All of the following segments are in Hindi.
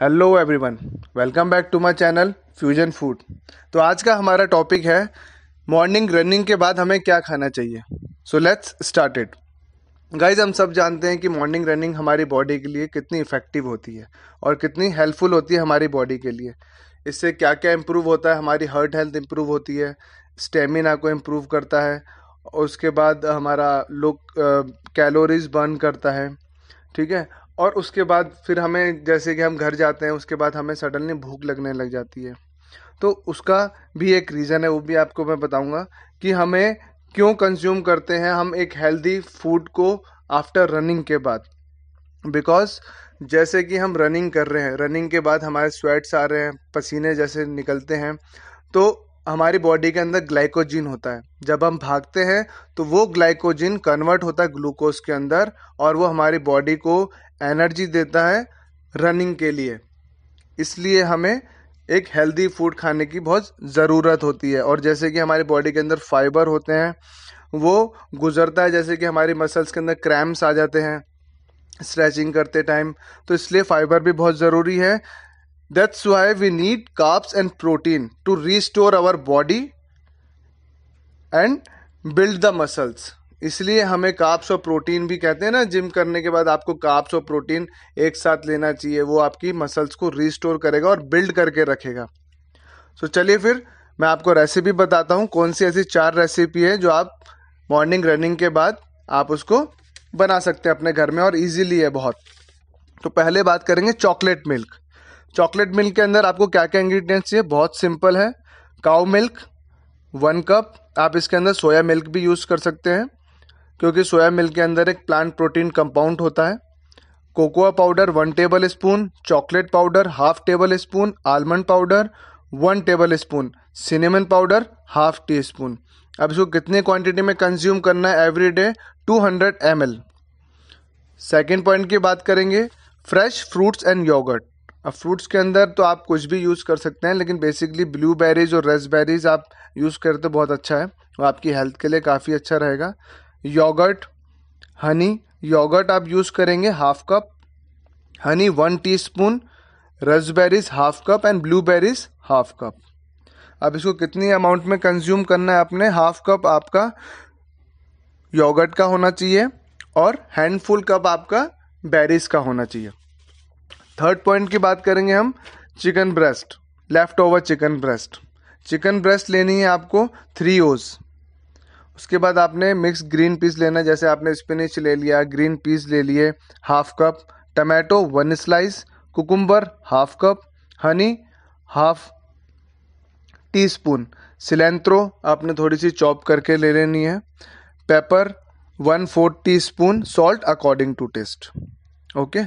hello everyone welcome back to my channel fusion food तो आज का हमारा टॉपिक है मॉर्निंग रनिंग के बाद हमें क्या खाना चाहिए so let's start it guys हम सब जानते हैं कि मॉर्निंग रनिंग हमारी बॉडी के लिए कितनी इफेक्टिव होती है और कितनी हेल्पफुल होती है हमारी बॉडी के लिए इससे क्या क्या इम्प्रूव होता है हमारी हार्ट हेल्थ इम्प्रूव होती है स्टेमिना को इम्प्रूव करता है उसके बाद हमारा लुक कैलोरीज बर्न करता है ठीक है और उसके बाद फिर हमें जैसे कि हम घर जाते हैं उसके बाद हमें सडनली भूख लगने लग जाती है तो उसका भी एक रीज़न है वो भी आपको मैं बताऊंगा कि हमें क्यों कंज्यूम करते हैं हम एक हेल्दी फूड को आफ्टर रनिंग के बाद बिकॉज जैसे कि हम रनिंग कर रहे हैं रनिंग के बाद हमारे स्वेट्स आ रहे हैं पसीने जैसे निकलते हैं तो हमारी बॉडी के अंदर ग्लाइकोजिन होता है जब हम भागते हैं तो वो ग्लाइकोजिन कन्वर्ट होता है ग्लूकोज के अंदर और वो हमारी बॉडी को एनर्जी देता है रनिंग के लिए इसलिए हमें एक हेल्दी फूड खाने की बहुत ज़रूरत होती है और जैसे कि हमारी बॉडी के अंदर फाइबर होते हैं वो गुजरता है जैसे कि हमारी मसल्स के अंदर क्रैम्प्स आ जाते हैं स्ट्रेचिंग करते टाइम तो इसलिए फाइबर भी बहुत ज़रूरी है that's why we need carbs and protein to restore our body and build the muscles इसलिए हमें काप्स और प्रोटीन भी कहते हैं ना जिम करने के बाद आपको काप्स और प्रोटीन एक साथ लेना चाहिए वो आपकी मसल्स को रिस्टोर करेगा और बिल्ड करके रखेगा सो चलिए फिर मैं आपको रेसिपी बताता हूँ कौन सी ऐसी चार रेसिपी है जो आप मॉर्निंग रनिंग के बाद आप उसको बना सकते हैं अपने घर में और इजीली है बहुत तो पहले बात करेंगे चॉकलेट मिल्क चॉकलेट मिल्क के अंदर आपको क्या क्या इंग्रेडिएंट्स चाहिए बहुत सिंपल है काउ मिल्क वन कप आप इसके अंदर सोया मिल्क भी यूज़ कर सकते हैं क्योंकि सोया मिल्क के अंदर एक प्लांट प्रोटीन कंपाउंड होता है cocoa powder one tablespoon chocolate powder half tablespoon almond powder one tablespoon cinnamon powder half teaspoon अब इसको कितने क्वांटिटी में कंज्यूम करना है every day two hundred M L second point की बात करेंगे फ्रेश फ्रूट्स एंड योगर्ट अब फ्रूट्स के अंदर तो आप कुछ भी यूज़ कर सकते हैं लेकिन बेसिकली ब्लूबेरीज और रेसबेरीज आप यूज़ करते तो बहुत अच्छा है और आपकी हेल्थ के लिए काफ़ी अच्छा रहेगा योगर्ट हनी योगर्ट आप यूज़ करेंगे half cup honey one teaspoon raspberries half cup and blueberries half cup अब इसको कितनी अमाउंट में कंज्यूम करना है आपने हाफ कप आपका योगर्ट का होना चाहिए और हैंडफुल कप आपका बेरीज का होना चाहिए थर्ड पॉइंट की बात करेंगे हम chicken breast leftover chicken breast chicken breast लेनी है आपको थ्री ओज़ उसके बाद आपने मिक्स ग्रीन पीस लेना जैसे आपने स्पिनिच ले लिया ग्रीन पीस ले लिए half cup tomato one slice cucumber half cup honey half teaspoon cilantro आपने थोड़ी सी चॉप करके ले लेनी है pepper one fourth teaspoon salt according to taste okay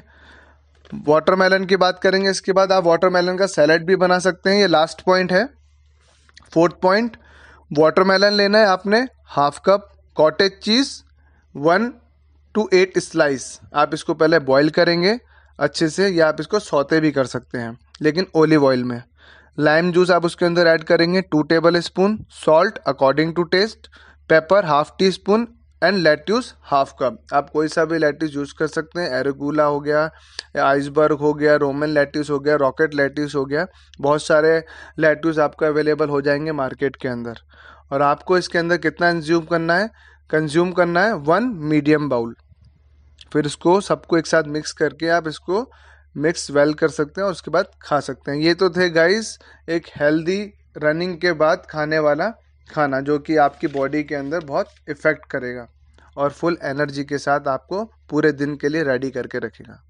watermelon की बात करेंगे इसके बाद आप वाटरमेलन का सैलड भी बना सकते हैं ये लास्ट पॉइंट है फोर्थ पॉइंट वाटरमेलन लेना है आपने half cup cottage cheese one two eight slice आप इसको पहले बॉईल करेंगे अच्छे से या आप इसको सौते भी कर सकते हैं लेकिन ओलिव ऑयल में लाइम जूस आप उसके अंदर ऐड करेंगे two tablespoon salt according to taste pepper half teaspoon and lettuce half cup आप कोई सा भी लेट्यूस यूज़ कर सकते हैं एरेगुला हो गया आइसबर्ग हो गया रोमन लेट्यूस हो गया रॉकेट लेट्यूस हो गया बहुत सारे लेट्यूस आपको अवेलेबल हो जाएंगे मार्केट के अंदर और आपको इसके अंदर कितना कंज्यूम करना है कंज्यूम करना है वन मीडियम बाउल फिर इसको सबको एक साथ मिक्स करके आप इसको मिक्स वेल कर सकते हैं और उसके बाद खा सकते हैं ये तो थे गाइस एक हेल्दी रनिंग के बाद खाने वाला खाना जो कि आपकी बॉडी के अंदर बहुत इफ़ेक्ट करेगा और फुल एनर्जी के साथ आपको पूरे दिन के लिए रेडी करके रखेगा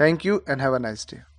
thank you and have a nice day